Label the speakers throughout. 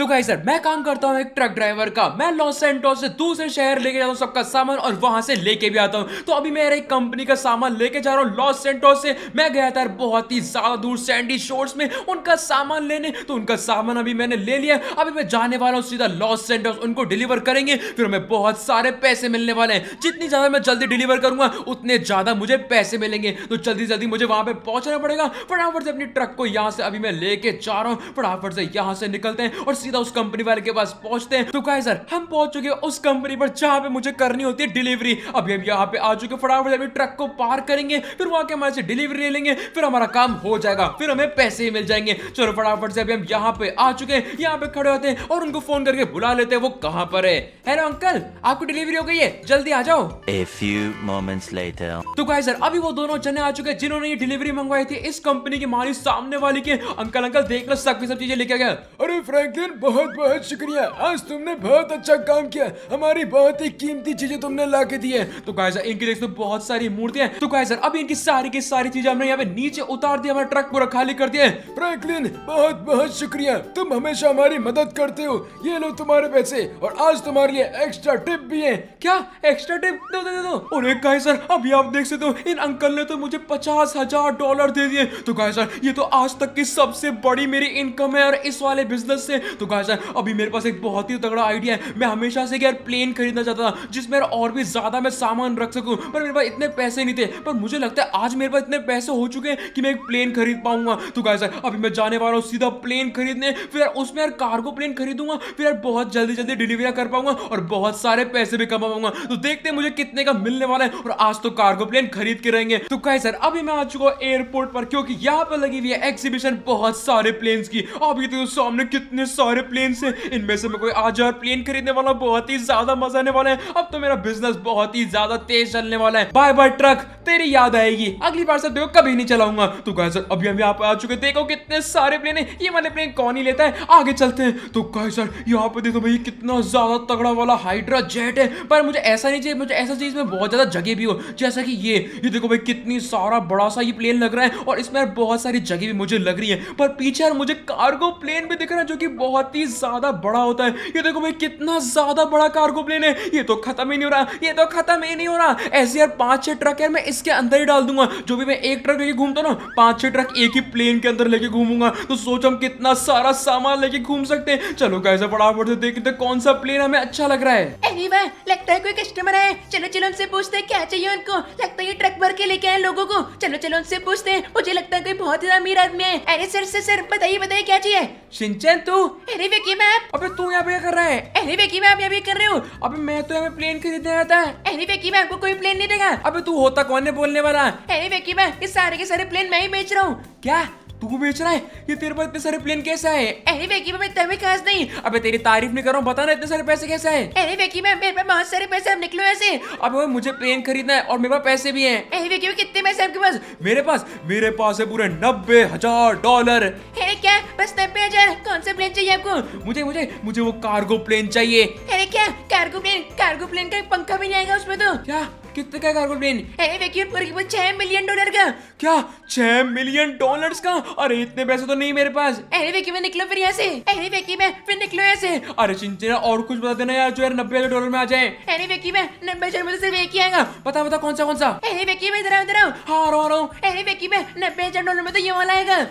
Speaker 1: तो भाई सर मैं काम करता हूँ एक ट्रक ड्राइवर का मैं लॉस सेंटोस से दूसरे शहर लेके जाता हूँ सबका सामान और वहां से लेके भी आता हूँ तो अभी मेरा एक कंपनी का सामान लेके जा रहा हूँ लॉस सेंटोस से मैं गया था बहुत ही ज्यादा दूर सैंडी शोर्स में उनका सामान लेने तो उनका सामान अभी मैंने ले लिया अभी मैं जाने वाला हूँ सीधा लॉस सेंटोस उनको डिलीवर करेंगे फिर हमें बहुत सारे पैसे मिलने वाले हैं जितनी ज्यादा मैं जल्दी डिलीवर करूंगा उतने ज्यादा मुझे पैसे मिलेंगे तो जल्दी जल्दी मुझे वहां पर पहुंचना पड़ेगा फटाफट से अपनी ट्रक को यहाँ से अभी मैं लेके जा रहा हूँ फटाफट से यहाँ से निकलते हैं और सीधा उस कंपनी वाले के पास पहुंचते हैं तो कहा सर हम पहुंच चुके उस कंपनी पर जहां पे मुझे करनी होती है डिलीवरी अभी हम यहाँ पे आ चुके फटाफट अभी ट्रक को पार करेंगे फिर वहां के हमारे से डिलीवरी ले लेंगे फिर हमारा काम हो जाएगा फिर हमें पैसे ही मिल जाएंगे चलो फटाफट से अभी हम यहाँ पे आ चुके हैं यहाँ पे खड़े होते हैं और उनको फोन करके बुला लेते हैं वो कहाँ पर है हेलो अंकल आपको डिलीवरी हो गई है जल्दी आ जाओ ए फ्यू मोमेंट्स लेटर तो कहा सर अभी वो दोनों जने आ चुके हैं जिन्होंने ये डिलीवरी मंगवाई थी इस कंपनी के मालिक सामने वाली के अंकल अंकल देख लो सब सब चीजें लेके गया
Speaker 2: अरे फ्रैंकलिन बहुत बहुत शुक्रिया आज तुमने बहुत अच्छा काम किया हमारी बहुत ही कीमती चीजें तुमने ला के दी है तो गाय सर इनकी देख तो बहुत सारी मूर्तियां तो गाय सर अब इनकी सारी की सारी चीजें हमने यहाँ पे नीचे उतार दिया हमारा ट्रक पूरा खाली कर दिया फ्रैंकलिन बहुत बहुत शुक्रिया तुम हमेशा हमारी मदद करते हो ये लो तुम्हारे पैसे और आज तुम्हारे लिए एक्स्ट्रा टिप भी है क्या एक्स्ट्रा टिप दो दे दो और एक गाय सर अभी आप देख सकते हो इन अंकल ने तो मुझे पचास हजार डॉलर दे
Speaker 1: दिए तो कहा सर ये तो आज तक की सबसे बड़ी मेरी इनकम है और इस वाले बिजनेस से तो गाइस अभी मेरे पास एक बहुत ही तगड़ा आइडिया है मैं हमेशा से यार प्लेन खरीदना चाहता था जिसमें यार और भी ज़्यादा मैं सामान रख सकूँ पर मेरे पास इतने पैसे नहीं थे पर मुझे लगता है आज मेरे पास इतने पैसे हो चुके हैं कि मैं एक प्लेन खरीद पाऊंगा तो गाइस अभी मैं जाने वाला हूँ सीधा प्लेन खरीदने फिर उसमें यार कार्गो प्लेन खरीदूंगा फिर यार बहुत जल्दी जल्दी डिलीवरी कर पाऊंगा और बहुत सारे पैसे भी कमा पाऊंगा तो देखते हैं मुझे कितने का मिलने वाला है और आज तो कार्गो प्लेन खरीद के रहेंगे तो गाइस सर अभी मैं आ चुका हूँ एयरपोर्ट पर क्योंकि यहाँ पर लगी हुई है एग्जीबिशन बहुत सारे प्लेन्स की अभी तो सामने कितने सारे सारे प्लेन से इनमें से मैं कोई आज और प्लेन खरीदने वाला बहुत ही ज्यादा मजा आने वाला है अब तो मेरा बिजनेस बहुत ही ज्यादा तेज चलने वाला है बाय बाय ट्रक तेरी याद आएगी अगली बार से देखो कभी नहीं चलाऊंगा तो गाइजर अभी हम यहाँ पे आ चुके देखो कितने सारे प्लेन है ये मैंने प्लेन कौन ही लेता है आगे चलते हैं तो गाइजर यहाँ पे देखो भाई कितना ज्यादा तगड़ा वाला हाइड्रा जेट है पर मुझे ऐसा नहीं चाहिए मुझे ऐसा चीज में बहुत ज्यादा जगह भी हो जैसा कि ये ये देखो भाई कितनी सारा बड़ा सा ये प्लेन लग रहा है और इसमें बहुत सारी जगह भी मुझे लग रही है पर पीछे यार मुझे कार्गो प्लेन भी दिख रहा है जो कि बहुत बहुत ही ज्यादा बड़ा होता है ये देखो भाई कितना ज्यादा बड़ा कार्गो प्लेन है ये तो खत्म ही नहीं हो रहा ये तो खत्म ही नहीं हो रहा ऐसे यार पांच छह ट्रक यार मैं इसके अंदर ही डाल दूंगा जो भी मैं एक ट्रक लेके घूमता ना पांच छह ट्रक एक ही प्लेन के अंदर लेके घूमूंगा तो सोच हम कितना सारा सामान लेके घूम सकते हैं चलो कैसे फटाफट से देखते कौन सा प्लेन हमें अच्छा लग रहा है अरे लगता है कोई कस्टमर है चलो चलो उनसे पूछते हैं क्या चाहिए उनको लगता है ये ट्रक भर के लेके आए लोगों को चलो चलो उनसे पूछते हैं मुझे लगता है कोई बहुत ही अमीर आदमी है अरे सर से सर बताइए बताइए क्या चाहिए सिंचन तू अरे विकी मैम अबे तू यहाँ पे कर रहा है अरे विकी मैम यहाँ पे कर रहे हो अबे मैं तो यहाँ पे प्लेन खरीदने आता था अरे विकी मैम को कोई प्लेन नहीं देगा अबे तू होता कौन है बोलने वाला अरे विकी मैम ये सारे के सारे प्लेन मैं ही बेच रहा हूँ क्या तू बेच रहा है ये तेरे पास इतने सारे प्लेन कैसे आए अरे वेकी मैं इतने खास नहीं अबे तेरी तारीफ नहीं कर रहा हूँ बता ना इतने सारे पैसे कैसे आए अरे वेकी मैं मेरे पास बहुत सारे पैसे हम निकलो ऐसे अब मुझे प्लेन खरीदना है और मेरे पास पैसे भी है अरे वेकी कितने पैसे आपके पास मेरे पास मेरे पास है पूरे नब्बे हजार डॉलर है क्या बस नब्बे हजार कौन सा प्लेन चाहिए आपको मुझे मुझे मुझे वो कार्गो प्लेन चाहिए अरे क्या कार्गो प्लेन कार्गो प्लेन का पंखा भी नहीं आएगा उसमें तो क्या कितने का कार्गो प्लेन है छह मिलियन डॉलर का क्या छह मिलियन डॉलर का अरे इतने पैसे तो नहीं मेरे पास अरे वैक्यूम में निकलो फिर यहाँ से अरे वैक्यूम में फिर निकलो यहाँ से अरे चिंता और कुछ बता देना यार जो यार नब्बे हजार डॉलर में आ जाए अरे वैक्यूम में नब्बे हजार में तो सिर्फ एक ही आएगा पता बता कौन सा कौन सा अरे वैक्यूम इधर आओ इधर हाँ रो रहा हूँ अरे वैक्यूम में नब्बे हजार डॉलर में तो ये वाला आएगा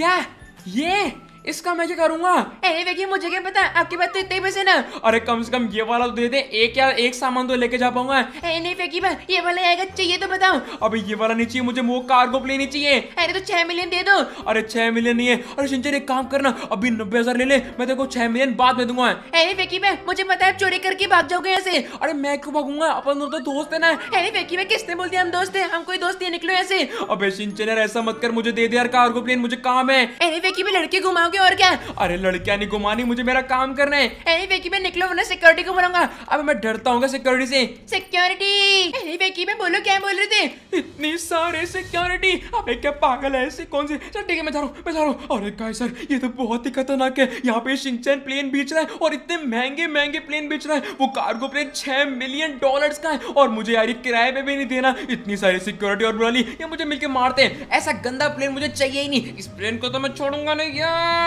Speaker 1: क्या ये इसका मैं क्या करूंगा अरे देखिए मुझे क्या पता आपके पास तो इतने पैसे ना अरे कम से कम ये वाला तो दे दे एक यार एक सामान तो लेके जा पाऊंगा नहीं ये वाला आएगा चाहिए तो बताओ अबे ये वाला नहीं चाहिए मुझे वो कार्गो लेनी चाहिए अरे तो छह मिलियन दे दो अरे छह मिलियन नहीं है अरे सिंचन एक काम करना अभी नब्बे हजार ले ले मैं तेरे को छह मिलियन बाद में दूंगा अरे फेकी मैं मुझे पता है चोरी करके भाग जाओगे ऐसे अरे मैं क्यों भागूंगा अपन तो दोस्त है ना अरे मैं किसने बोल दिया हम दोस्त है हम कोई दोस्त नहीं निकलो ऐसे अबे सिंचन यार ऐसा मत कर मुझे दे दे यार कार्गो प्लेन मुझे काम है अरे मैं लड़के घुमाओ करोगे और क्या अरे लड़कियां नहीं घुमानी मुझे मेरा काम करना है अरे वेकी मैं निकलो वरना सिक्योरिटी को बुलाऊंगा अब मैं डरता हूँ सिक्योरिटी से सिक्योरिटी अरे वेकी मैं बोलो क्या बोल रहे थे इतनी सारे सिक्योरिटी अब एक क्या पागल है ऐसी कौन सी सर ठीक है मैं जा रहा हूँ मैं जा रहा हूँ अरे काय सर ये तो बहुत ही खतरनाक है यहाँ पे सिंचन प्लेन बेच रहा है और इतने महंगे महंगे प्लेन बेच रहा है वो कार्गो प्लेन छह मिलियन डॉलर का है और मुझे यार किराए पे भी नहीं देना इतनी सारी सिक्योरिटी और बुराली ये मुझे मिलकर मारते हैं ऐसा गंदा प्लेन मुझे चाहिए ही नहीं इस प्लेन को तो मैं छोड़ूंगा नहीं यार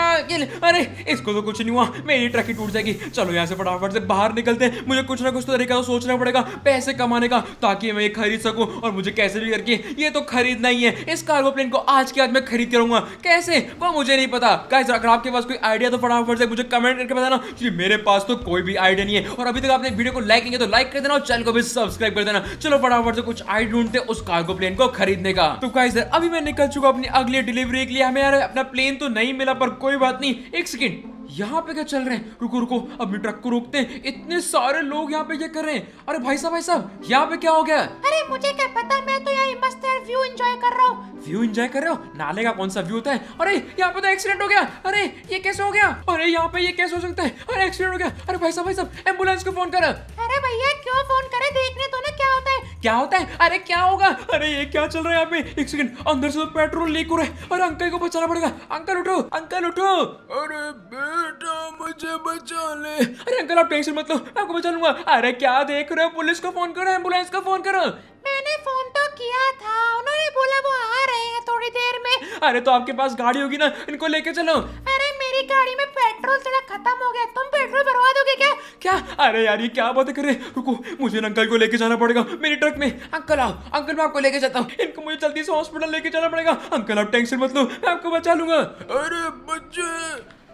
Speaker 1: अरे इसको तो कुछ नहीं हुआ मेरी ट्रक ही टूट जाएगी चलो यहाँ से फटाफट से बाहर निकलते हैं मुझे कुछ ना कुछ तो तरीका तो सोचना पड़ेगा पैसे कमाने का ताकि मैं ये खरीद सकूँ और मुझे कैसे भी करके ये तो खरीदना ही है इस कार्गो प्लेन को आज के बाद में खरीद करूंगा कैसे वो मुझे नहीं पता कैसे अगर आपके पास कोई आइडिया तो फटाफट से मुझे कमेंट करके बताना क्योंकि मेरे पास तो कोई भी आइडिया नहीं है और अभी तक आपने वीडियो को लाइक किया तो लाइक कर देना और चैनल को भी सब्सक्राइब कर देना चलो फटाफट से कुछ आइडिया ढूंढते उस कार्गो प्लेन को खरीदने का तो कैसे अभी मैं निकल चुका अपनी अगली डिलीवरी के लिए हमें यार अपना प्लेन तो नहीं मिला पर कोई बात नहीं एक सेकेंड यहाँ पे क्या चल रहे हैं रुको रुको अपनी ट्रक को रोकते हैं इतने सारे लोग यहाँ पे ये कर रहे हैं अरे भाई साहब भाई साहब यहाँ पे क्या हो गया अरे मुझे क्या पता मैं तो यहाँ मस्त है व्यू एंजॉय कर रहा हूँ व्यू एंजॉय कर रहे हो नाले का कौन सा व्यू होता है अरे यहाँ पे तो एक्सीडेंट हो गया अरे ये कैसे हो गया अरे यहाँ पे ये कैसे हो सकता है अरे एक्सीडेंट हो गया अरे भाई साहब भाई साहब एम्बुलेंस को फोन करा अरे भैया क्यों फोन करे देखने तो ना क्या होता है अरे क्या होगा अरे ये क्या चल रहा है यहाँ पे एक सेकंड अंदर से तो पेट्रोल लीक हो रहा है और अंकल को बचाना पड़ेगा अंकल उठो अंकल उठो
Speaker 2: अरे बेटा
Speaker 1: मुझे बचा ले अरे अंकल आप टेंशन मत लो आपको बचा लूंगा अरे क्या देख रहे हो पुलिस को फोन करो एम्बुलेंस को फोन करो मैंने फोन तो किया था उन्होंने बोला वो आ रहे हैं थोड़ी देर में अरे तो आपके पास गाड़ी होगी ना इनको लेके चलो अरे मेरी गाड़ी में पेट्रोल तेरा खत्म हो गया तुम पेट्रोल भरवा दोगे क्या क्या अरे यार ये क्या बात कर रहे रुको मुझे अंकल को लेके जाना पड़ेगा मेरी ट्रक में अंकल आओ अंकल मैं आपको लेके जाता हूँ इनको मुझे जल्दी से हॉस्पिटल लेके जाना पड़ेगा अंकल आप टेंशन मत लो मैं आपको बचा लूंगा अरे बच्चे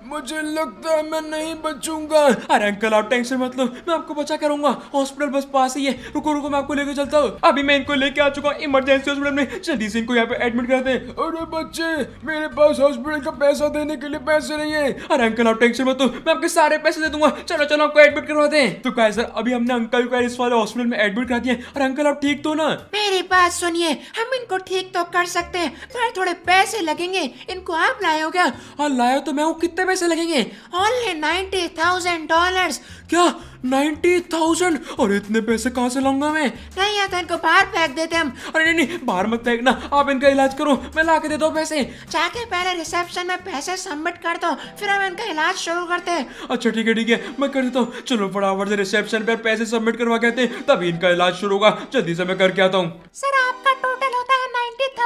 Speaker 1: मुझे लगता है मैं नहीं बचूंगा अरे अंकल आप टेंशन मत लो मैं आपको बचा करूंगा हॉस्पिटल बस पास ही है रुको रुको मैं आपको लेके चलता हूँ अभी मैं इनको लेके आ चुका हूँ इमरजेंसी हॉस्पिटल में जल्दी से इनको यहाँ पे एडमिट करते हैं अरे बच्चे मेरे पास हॉस्पिटल का पैसा देने के लिए पैसे नहीं है अरे अंकल आप टेंशन मत लो मैं आपके सारे पैसे दे दूंगा चलो चलो आपको एडमिट करवाते हैं तो क्या सर अभी हमने अंकल को इस वाले हॉस्पिटल में एडमिट करा दिया अरे अंकल आप ठीक तो ना मेरी बात सुनिए हम इनको ठीक तो कर सकते हैं थोड़े पैसे लगेंगे इनको आप लाए हो क्या हाँ, लाया तो मैं हूँ कितने पैसे लगेंगे ओनली नाइन्टी थाउजेंड डॉलर क्या नाइन्टी थाउजेंड और इतने पैसे कहाँ से लाऊंगा मैं नहीं आता तो इनको बाहर फेंक देते हम अरे नहीं नहीं बाहर मत फेंकना आप इनका इलाज करो मैं ला के दे दो पैसे जाके पहले रिसेप्शन में पैसे सबमिट कर दो फिर हम इनका इलाज शुरू करते हैं अच्छा ठीक है ठीक है मैं कर देता हूँ चलो फटाफट से रिसेप्शन पर पैसे सबमिट करवा कहते हैं तभी इनका इलाज शुरू होगा जल्दी से मैं करके आता हूँ सर आपका टोटल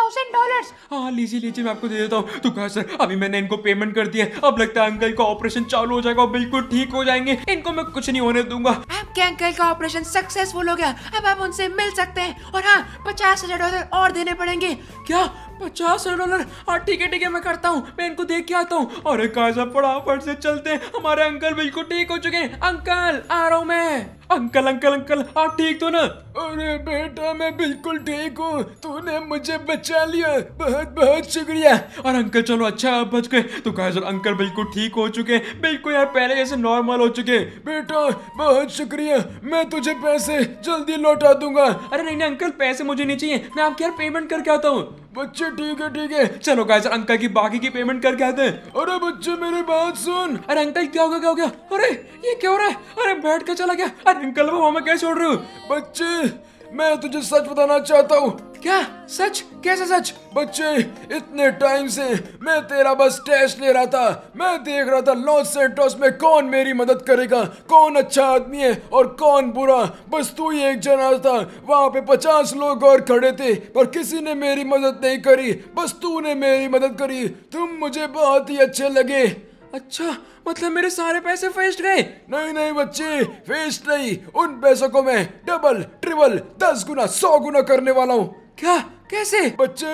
Speaker 1: थाउजेंड डॉलर हाँ लीजिए लीजिए मैं आपको दे देता हूँ तो कहा सर अभी मैंने इनको पेमेंट कर दिया अब लगता है अंकल का ऑपरेशन चालू हो जाएगा बिल्कुल ठीक हो जाएंगे इनको मैं कुछ नहीं होने दूंगा आपके अंकल का ऑपरेशन सक्सेसफुल हो गया अब आप उनसे मिल सकते हैं और हाँ पचास हजार डॉलर और देने पड़ेंगे क्या पचास हजार डॉलर हाँ ठीक है ठीक है मैं करता हूँ मैं इनको देख के आता हूँ और काजा फटाफट से चलते हमारे अंकल बिल्कुल ठीक हो चुके हैं अंकल आ रहा हूँ मैं अंकल अंकल अंकल आप ठीक तो ना
Speaker 2: अरे बेटा मैं बिल्कुल ठीक हूँ तूने मुझे बचा लिया बहुत बहुत शुक्रिया और अंकल चलो अच्छा आप बच गए तो कहा सर अंकल बिल्कुल ठीक हो चुके बिल्कुल यार पहले जैसे नॉर्मल हो चुके बेटा बहुत शुक्रिया मैं तुझे पैसे जल्दी लौटा दूंगा अरे नहीं नहीं अंकल पैसे मुझे नहीं चाहिए मैं आपके यार पेमेंट करके आता हूँ बच्चे ठीक है ठीक है चलो
Speaker 1: गाइस अंकल की बाकी की पेमेंट करके आते हैं अरे बच्चे मेरी बात सुन अरे अंकल क्या हो गया क्या हो गया
Speaker 2: अरे ये क्या हो रहा है अरे बैठ कर चला गया अरे अंकल वो हमें क्या छोड़ रहे हो बच्चे मैं तुझे सच बताना चाहता हूँ क्या सच कैसे सच बच्चे इतने टाइम से मैं तेरा बस टेस्ट ले रहा था मैं देख रहा था लॉस सेंटोस में कौन मेरी मदद करेगा कौन अच्छा आदमी है और कौन बुरा बस तू ही एक जना था वहाँ पे पचास लोग और खड़े थे पर किसी ने मेरी मदद नहीं करी बस तू ने मेरी मदद करी तुम मुझे बहुत ही अच्छे लगे अच्छा मतलब मेरे सारे पैसे फेस्ट गए नहीं नहीं बच्चे फेस्ट नहीं उन पैसों को मैं डबल ट्रिपल दस गुना सौ गुना करने वाला हूँ क्या कैसे बच्चे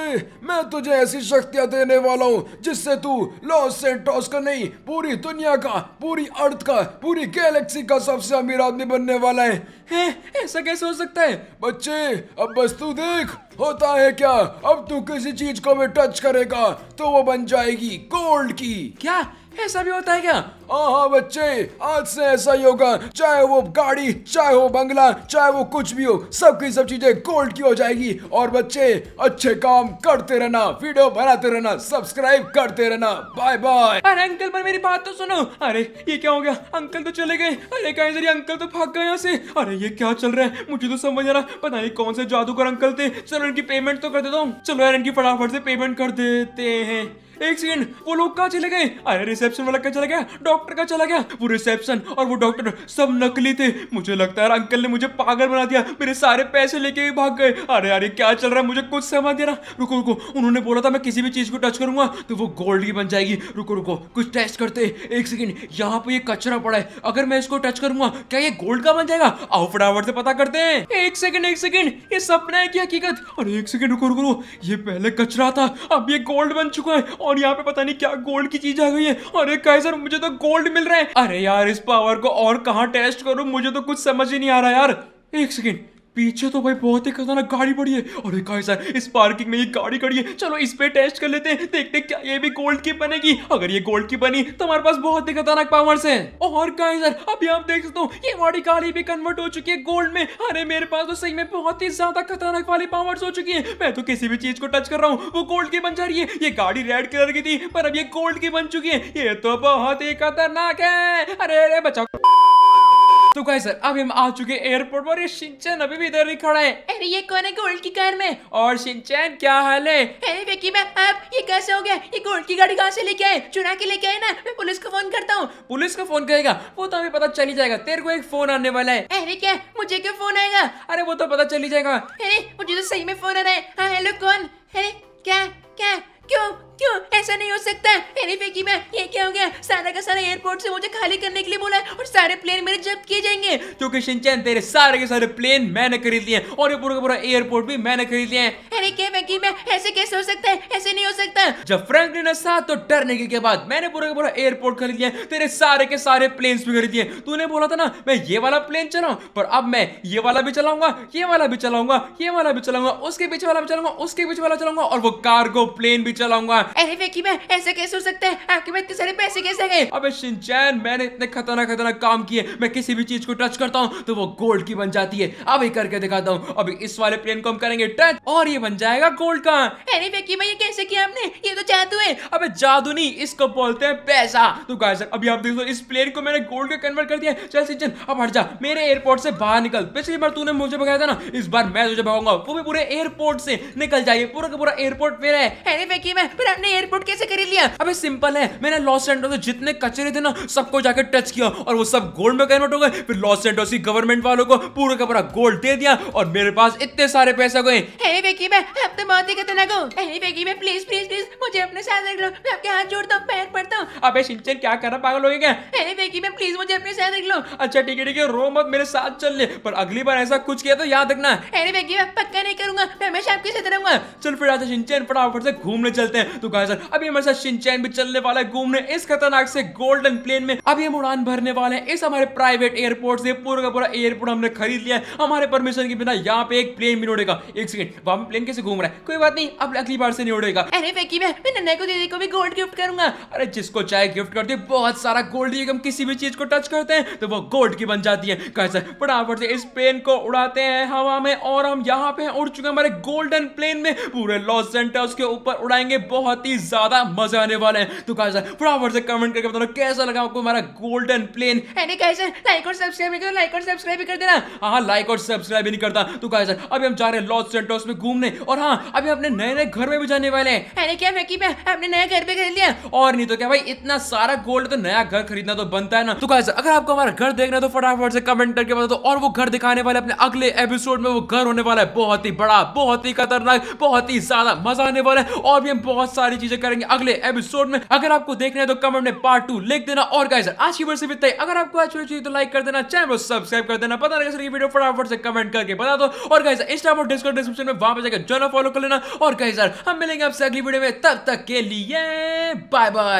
Speaker 2: मैं तुझे ऐसी शक्तियाँ देने वाला हूँ जिससे तू लॉस से टॉस का नहीं पूरी दुनिया का पूरी अर्थ का पूरी गैलेक्सी का सबसे अमीर आदमी बनने वाला है, हैं ऐसा कैसे हो सकता है बच्चे अब बस तू देख होता है क्या अब तू किसी चीज को भी टच करेगा तो वो बन जाएगी गोल्ड की क्या ऐसा भी होता है क्या हाँ, हाँ बच्चे आज से ऐसा ही होगा चाहे वो गाड़ी चाहे वो बंगला चाहे वो कुछ भी हो सब की सब चीजें गोल्ड की हो जाएगी और बच्चे अच्छे काम करते रहना वीडियो बनाते रहना सब्सक्राइब करते रहना बाय बाय अरे अंकल पर मेरी बात तो सुनो अरे ये क्या हो गया
Speaker 1: अंकल तो चले गए अरे कहीं जरिए अंकल तो भाग गए यहाँ से अरे ये क्या चल रहा है मुझे तो समझ आ रहा पता नहीं कौन से जादूगर अंकल थे चलो इनकी पेमेंट तो कर देता हूँ चलो यार इनकी फटाफट से पेमेंट कर देते हैं एक सेकंड वो लोग कहाँ चले गए अरे रिसेप्शन वाला कहाँ चला गया डॉक्टर का चला गया वो रिसेप्शन और वो डॉक्टर सब नकली थे मुझे लगता है अंकल ने मुझे पागल बना दिया मेरे सारे पैसे लेके भाग गए अरे अरे क्या चल रहा है मुझे कुछ समझ दे रहा रुको रुको उन्होंने बोला था मैं किसी भी चीज को टच करूंगा तो वो गोल्ड की बन जाएगी रुको रुको कुछ टेस्ट करते एक सेकंड यहाँ पे ये कचरा पड़ा है अगर मैं इसको टच करूंगा क्या ये गोल्ड का बन जाएगा आओ फटाफट से पता करते हैं एक सेकंड एक सेकंड ये सपना है की हकीकत अरे एक सेकंड रुको रुको ये पहले कचरा था अब ये गोल्ड बन चुका है और यहाँ पे पता नहीं क्या गोल्ड की चीज आ गई है अरे कैसर मुझे तो गोल्ड मिल रहा है अरे यार इस पावर को और कहा टेस्ट करूँ मुझे तो कुछ समझ ही नहीं आ रहा यार एक सेकेंड पीछे तो भाई बहुत ही खतरनाक गाड़ी पड़ी है और एक ऐसा इस पार्किंग में ये गाड़ी खड़ी है चलो इस पे टेस्ट कर लेते हैं देखते क्या ये भी गोल्ड की बनेगी अगर ये गोल्ड की बनी तो हमारे पास बहुत ही खतरनाक पावर्स हैं और गाइस सर अभी आप देख सकते हो ये हमारी गाड़ी भी कन्वर्ट हो चुकी है गोल्ड में अरे मेरे पास तो सही में बहुत ही ज्यादा खतरनाक वाली पावर्स हो चुकी है मैं तो किसी भी चीज को टच कर रहा हूँ वो गोल्ड की बन जा रही है ये गाड़ी रेड कलर की थी पर अब ये गोल्ड की बन चुकी है ये तो बहुत ही खतरनाक है अरे अरे बचाओ तो गाय सर अब हम आ चुके एयरपोर्ट पर सिंचन अभी भी इधर ही खड़ा है अरे ये कौन है गोल्ड की कार में और सिंचन क्या हाल है अरे विकी मैं आप ये कैसे हो गया ये गोल्ड की गाड़ी कहाँ से लेके आए चुना के लेके आए ना मैं पुलिस को फोन करता हूँ पुलिस को फोन करेगा वो तो हमें पता चल ही जाएगा तेरे को एक फोन आने वाला है अरे क्या मुझे क्यों फोन आएगा अरे वो तो पता चली जाएगा अरे मुझे तो सही में फोन आ रहा है हाँ, हेलो कौन अरे क्या क्या क्यों क्यों ऐसा नहीं हो सकता है फेंकी मैं ये क्या हो गया सारा का सारा एयरपोर्ट से मुझे खाली करने के लिए बोला है और सारे प्लेन मेरे जब्त किए जाएंगे क्योंकि शिनचैन तेरे सारे के सारे प्लेन मैंने खरीद लिए और ये पूरा पूरा एयरपोर्ट भी मैंने खरीद लिया है अरे क्या मैं ऐसे कैसे हो सकता है ऐसे नहीं हो सकता जब फ्रैंक ने सा तो डरने के बाद मैंने पूरा पूरा एयरपोर्ट खरीद लिया तेरे सारे के सारे प्लेन भी खरीद लिए तूने बोला था ना मैं ये वाला प्लेन चलाऊ पर अब मैं ये वाला भी चलाऊंगा ये वाला भी चलाऊंगा ये वाला भी चलाऊंगा उसके पीछे वाला भी चलाऊंगा उसके पीछे वाला चलाऊंगा और वो कार्गो प्लेन भी चलाऊंगा अरे वेकी मैं ऐसे कैसे हो सकता है आखिर में इतने सारे पैसे कैसे गए अबे शिनचैन मैंने इतने खतरनाक खतरनाक काम किए मैं किसी भी चीज को टच करता हूँ तो वो गोल्ड की बन जाती है अभी करके दिखाता हूँ अभी इस वाले प्लेन को हम करेंगे टच और ये बन जाएगा गोल्ड का अरे वेकी भाई ये कैसे किया आपने ये तो जादू है अबे जादू नहीं इसको बोलते हैं पैसा तो गाइस अभी आप देखो इस प्लेन को मैंने गोल्ड का कन्वर्ट कर दिया चल सिंचन अब हट जा मेरे एयरपोर्ट से बाहर निकल पिछली बार तूने मुझे भगाया था ना इस बार मैं तुझे भगाऊंगा वो भी पूरे एयरपोर्ट से निकल जाइए पूरा का पूरा एयरपोर्ट मेरा है अरे वेकी मैं आपने एयरपोर्ट कैसे खरीद लिया अबे सिंपल है मैंने लॉस एंडोस में जितने कचरे थे ना सबको जाकर टच किया और वो सब गोल्ड में कन्वर्ट हो गए फिर लॉस एंडोस की गवर्नमेंट वालों को पूरा का पूरा गोल्ड दे दिया और मेरे पास इतने सारे पैसे गए हे वेकी मैं अब तो बहुत ही खतरनाक हूं हे वेकी मैं प्लीज प्लीज प्लीज मुझे अपने साथ रख लो मैं आपके हाथ जोड़ता हूं पैर पड़ता हूं अबे सिंचन क्या कर रहा पागल हो गया हे वेकी मैं प्लीज मुझे अपने साथ रख लो अच्छा ठीक है ठीक है रो मत मेरे साथ चल ले पर अगली बार ऐसा कुछ किया तो याद रखना अरे वेकी मैं पक्का नहीं करूंगा मैं हमेशा आपके साथ रहूंगा चल फिर आजा सिंचन फटाफट से घूमने चलते हैं तो गाइजर अभी हमारे साथ शिनचैन भी चलने वाला है घूमने इस खतरनाक से गोल्डन प्लेन में अभी हम उड़ान भरने वाले हैं इस हमारे प्राइवेट एयरपोर्ट से पूरा का पूरा एयरपोर्ट हमने खरीद लिया है हमारे परमिशन के बिना यहाँ पे एक प्लेन भी उड़ेगा एक सेकंड वहां पे प्लेन कैसे घूम रहा है कोई बात नहीं अब अगली बार से नहीं उड़ेगा अरे वेकी मैं मैं नन्ना को दीदी को भी गोल्ड गिफ्ट करूंगा अरे जिसको चाहे गिफ्ट करते बहुत सारा गोल्ड हम किसी भी चीज को टच करते हैं तो वो गोल्ड की बन जाती है कैसे फटाफट से इस प्लेन को उड़ाते हैं हवा में और हम यहाँ पे उड़ चुके हमारे गोल्डन प्लेन में पूरे लॉस सेंटर्स के ऊपर उड़ाएंगे बहुत बहुत ही ज्यादा मजा आने वाला है तो गाइस फटाफट से कमेंट करके बताओ कैसा लगा आपको हमारा गोल्डन प्लेन कैसे लाइक और सब्सक्राइब कर लाइक और सब्सक्राइब कर देना हाँ लाइक हाँ, और सब्सक्राइब नहीं करता तो गाइस अभी हम जा रहे हैं लॉस सेंटोस में घूमने और हाँ अभी अपने नए नए घर में भी जाने वाले हैं क्या मैं अपने नया घर पे खरीद लिया और नहीं तो क्या भाई इतना सारा गोल्ड तो नया घर खरीदना तो बनता है ना तो कहा अगर आपको हमारा घर देखना तो फटाफट से कमेंट करके बता दो और वो घर दिखाने वाले अपने अगले एपिसोड में वो घर होने वाला है बहुत ही बड़ा बहुत ही खतरनाक बहुत ही ज्यादा मजा आने वाला है और भी हम बहुत सारे सारी चीजें करेंगे अगले एपिसोड में अगर आपको देखना है तो कमेंट में पार्ट टू लिख देना और गाइस आज की वर्ष इतना अगर आपको अच्छी चाहिए तो लाइक कर देना चैनल को सब्सक्राइब कर देना पता नहीं वीडियो फटाफट से कमेंट करके बता दो और गाइस इंस्टा और डिस्कॉर्ड डिस्क्रिप्शन में वहां पर जाकर जो फॉलो कर लेना और गाइस हम मिलेंगे आपसे अगली वीडियो में तब तक के लिए बाय बाय